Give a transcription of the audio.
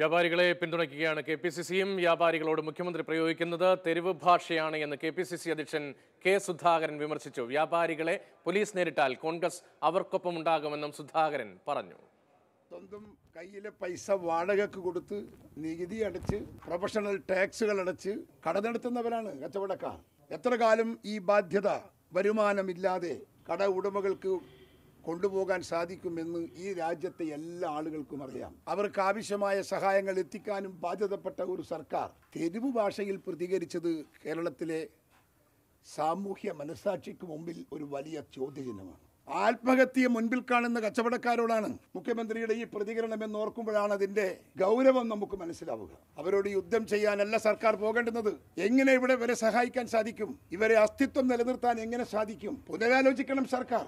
വ്യാപാരികളെ പിന്തുണയ്ക്കുകയാണ് K P C സിയും വ്യാപാരികളോട് മുഖ്യമന്ത്രി പ്രയോഗിക്കുന്നത് തെരുവ് ഭാഷയാണ് എന്ന് കെ പി സി സി അധ്യക്ഷൻ കെ സുധാകരൻ വിമർശിച്ചു വ്യാപാരികളെ പോലീസ് നേരിട്ടാൽ കോൺഗ്രസ് അവർക്കൊപ്പം ഉണ്ടാകുമെന്നും സുധാകരൻ പറഞ്ഞു സ്വന്തം കയ്യിലെ പൈസ വാടകയ്ക്ക് കൊടുത്ത് നികുതി അടച്ച് പ്രൊഫഷണൽ ടാക്സുകൾ അടച്ച് കട നടത്തുന്നവരാണ് കച്ചവടക്കാർ എത്ര കാലം ഈ ബാധ്യത വരുമാനമില്ലാതെ കട ഉടമകൾക്ക് കൊണ്ടുപോകാൻ സാധിക്കുമെന്ന് ഈ രാജ്യത്തെ എല്ലാ ആളുകൾക്കും അറിയാം അവർക്ക് ആവശ്യമായ സഹായങ്ങൾ എത്തിക്കാനും ബാധ്യതപ്പെട്ട ഒരു സർക്കാർ തെരുവ് ഭാഷയിൽ പ്രതികരിച്ചത് കേരളത്തിലെ സാമൂഹ്യ മനസാക്ഷിക്ക് മുമ്പിൽ ഒരു വലിയ ചോദ്യചിഹ്നമാണ് ആത്മഹത്യയെ മുൻപിൽ കാണുന്ന കച്ചവടക്കാരോടാണ് മുഖ്യമന്ത്രിയുടെ ഈ പ്രതികരണം എന്ന് ഓർക്കുമ്പോഴാണ് അതിന്റെ ഗൗരവം നമുക്ക് മനസ്സിലാവുക അവരോട് യുദ്ധം ചെയ്യാനല്ല സർക്കാർ പോകേണ്ടുന്നത് എങ്ങനെ ഇവിടെ ഇവരെ സഹായിക്കാൻ സാധിക്കും ഇവരെ അസ്തിത്വം നിലനിർത്താൻ എങ്ങനെ സാധിക്കും പുനരാലോചിക്കണം സർക്കാർ